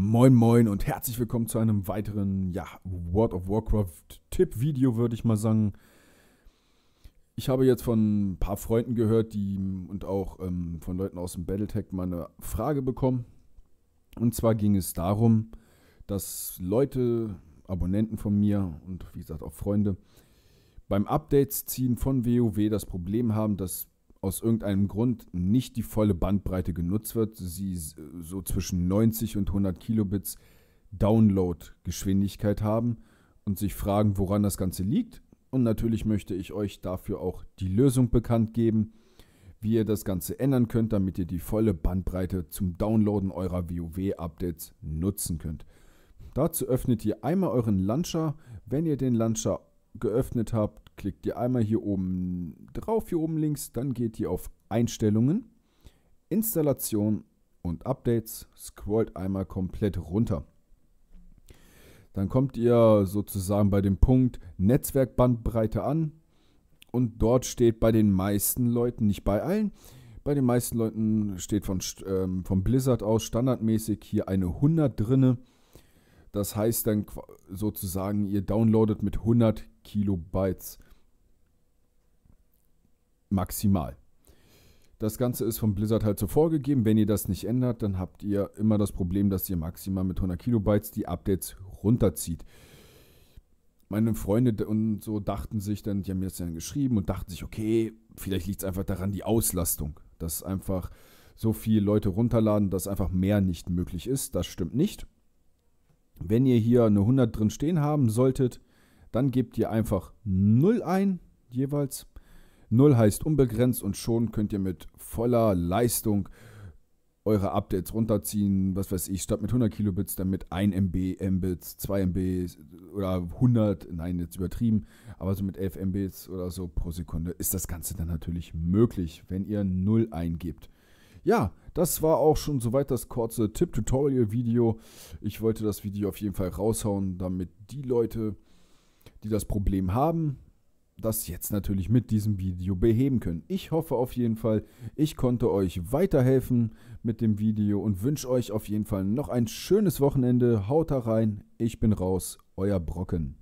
Moin Moin und herzlich willkommen zu einem weiteren ja, World of Warcraft Tipp-Video, würde ich mal sagen. Ich habe jetzt von ein paar Freunden gehört die, und auch ähm, von Leuten aus dem Battletech mal eine Frage bekommen. Und zwar ging es darum, dass Leute, Abonnenten von mir und wie gesagt auch Freunde, beim Updates ziehen von WoW das Problem haben, dass aus irgendeinem Grund nicht die volle Bandbreite genutzt wird. Sie so zwischen 90 und 100 Kilobits Download-Geschwindigkeit haben und sich fragen, woran das Ganze liegt. Und natürlich möchte ich euch dafür auch die Lösung bekannt geben, wie ihr das Ganze ändern könnt, damit ihr die volle Bandbreite zum Downloaden eurer WoW-Updates nutzen könnt. Dazu öffnet ihr einmal euren Launcher. Wenn ihr den Launcher geöffnet habt, Klickt ihr einmal hier oben drauf, hier oben links, dann geht ihr auf Einstellungen, Installation und Updates, scrollt einmal komplett runter. Dann kommt ihr sozusagen bei dem Punkt Netzwerkbandbreite an und dort steht bei den meisten Leuten, nicht bei allen, bei den meisten Leuten steht von, ähm, von Blizzard aus standardmäßig hier eine 100 drinne. Das heißt dann sozusagen, ihr downloadet mit 100 Kilobytes maximal. Das Ganze ist von Blizzard halt so vorgegeben. Wenn ihr das nicht ändert, dann habt ihr immer das Problem, dass ihr maximal mit 100 Kilobytes die Updates runterzieht. Meine Freunde und so dachten sich dann, die haben mir das dann geschrieben und dachten sich, okay, vielleicht liegt es einfach daran, die Auslastung, dass einfach so viele Leute runterladen, dass einfach mehr nicht möglich ist. Das stimmt nicht. Wenn ihr hier eine 100 drin stehen haben solltet, dann gebt ihr einfach 0 ein jeweils Null heißt unbegrenzt und schon könnt ihr mit voller Leistung eure Updates runterziehen, was weiß ich, statt mit 100 Kilobits dann mit 1 MB, Mbits, 2 MB oder 100, nein, jetzt übertrieben, aber so mit 11 Mbits oder so pro Sekunde ist das Ganze dann natürlich möglich, wenn ihr 0 eingebt. Ja, das war auch schon soweit das kurze Tipp-Tutorial-Video. Ich wollte das Video auf jeden Fall raushauen, damit die Leute, die das Problem haben, das jetzt natürlich mit diesem Video beheben können. Ich hoffe auf jeden Fall, ich konnte euch weiterhelfen mit dem Video und wünsche euch auf jeden Fall noch ein schönes Wochenende. Haut da rein, ich bin raus, euer Brocken.